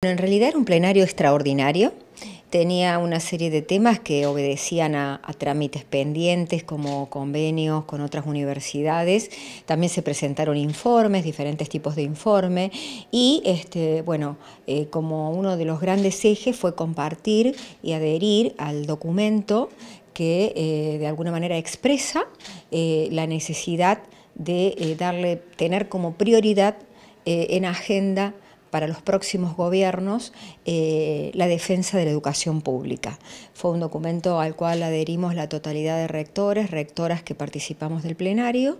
Bueno, en realidad era un plenario extraordinario. Tenía una serie de temas que obedecían a, trámites pendientes como convenios con otras universidades. También se presentaron informes, diferentes tipos de informes, Y este, bueno, eh, como uno de los grandes ejes fue compartir y adherir al documento que eh, de alguna manera expresa eh, la necesidad de darle, tener como prioridad en agenda para los próximos gobiernos eh, la defensa de la educación pública. Fue un documento al cual adherimos la totalidad de rectores, rectoras que participamos del plenario,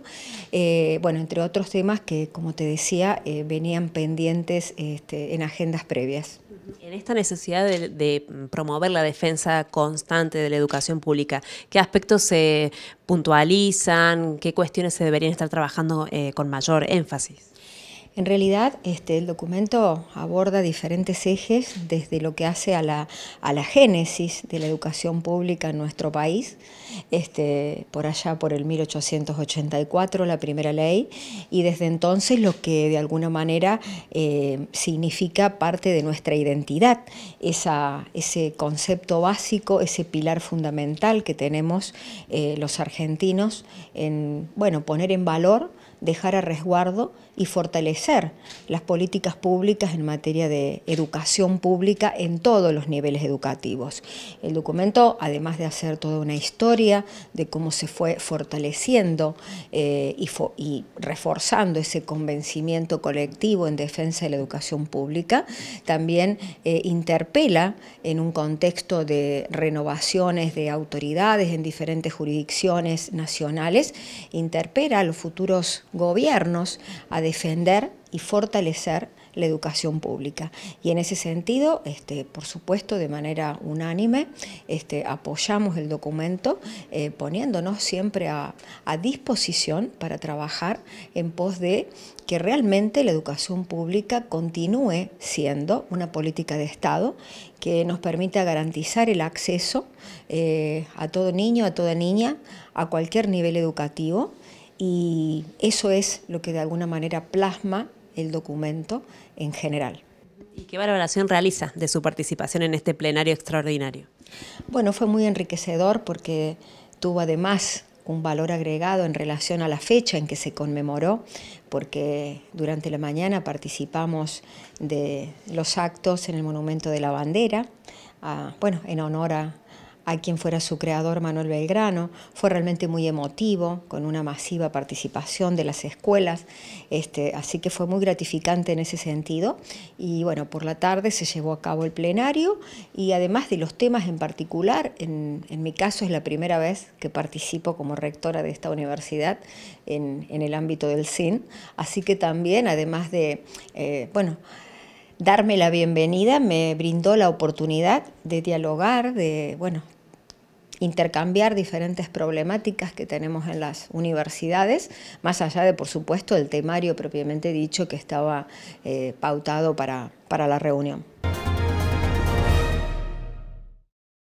eh, bueno, entre otros temas que, como te decía, eh, venían pendientes este, en agendas previas. En esta necesidad de, promover la defensa constante de la educación pública, ¿qué aspectos se puntualizan? ¿Qué cuestiones se deberían estar trabajando con mayor énfasis? En realidad, este, el documento aborda diferentes ejes desde lo que hace a la, génesis de la educación pública en nuestro país, este, por allá por el 1884, la primera ley, y desde entonces lo que de alguna manera eh, significa parte de nuestra identidad, esa, ese concepto básico, ese pilar fundamental que tenemos eh, los argentinos en bueno, poner en valor dejar a resguardo y fortalecer las políticas públicas en materia de educación pública en todos los niveles educativos. El documento, además de hacer toda una historia de cómo se fue fortaleciendo eh, y, reforzando ese convencimiento colectivo en defensa de la educación pública, también eh, interpela en un contexto de renovaciones de autoridades en diferentes jurisdicciones nacionales, interpela a los futuros gobiernos a defender y fortalecer la educación pública. Y en ese sentido, este, por supuesto, de manera unánime, este, apoyamos el documento eh, poniéndonos siempre a, disposición para trabajar en pos de que realmente la educación pública continúe siendo una política de Estado que nos permita garantizar el acceso eh, a todo niño, a toda niña, a cualquier nivel educativo y eso es lo que de alguna manera plasma el documento en general. ¿Y qué valoración realiza de su participación en este plenario extraordinario? Bueno, fue muy enriquecedor porque tuvo además un valor agregado en relación a la fecha en que se conmemoró, porque durante la mañana participamos de los actos en el Monumento de la Bandera, bueno, en honor a, a quien fuera su creador Manuel Belgrano. Fue realmente muy emotivo, con una masiva participación de las escuelas, este, así que fue muy gratificante en ese sentido. Y bueno, por la tarde se llevó a cabo el plenario y además de los temas en particular, en, en mi caso es la primera vez que participo como rectora de esta universidad en, el ámbito del CIN, así que también, además de, eh, bueno, darme la bienvenida, me brindó la oportunidad de dialogar, de, bueno, intercambiar diferentes problemáticas que tenemos en las universidades, más allá de, por supuesto, el temario propiamente dicho que estaba eh, pautado para, para la reunión.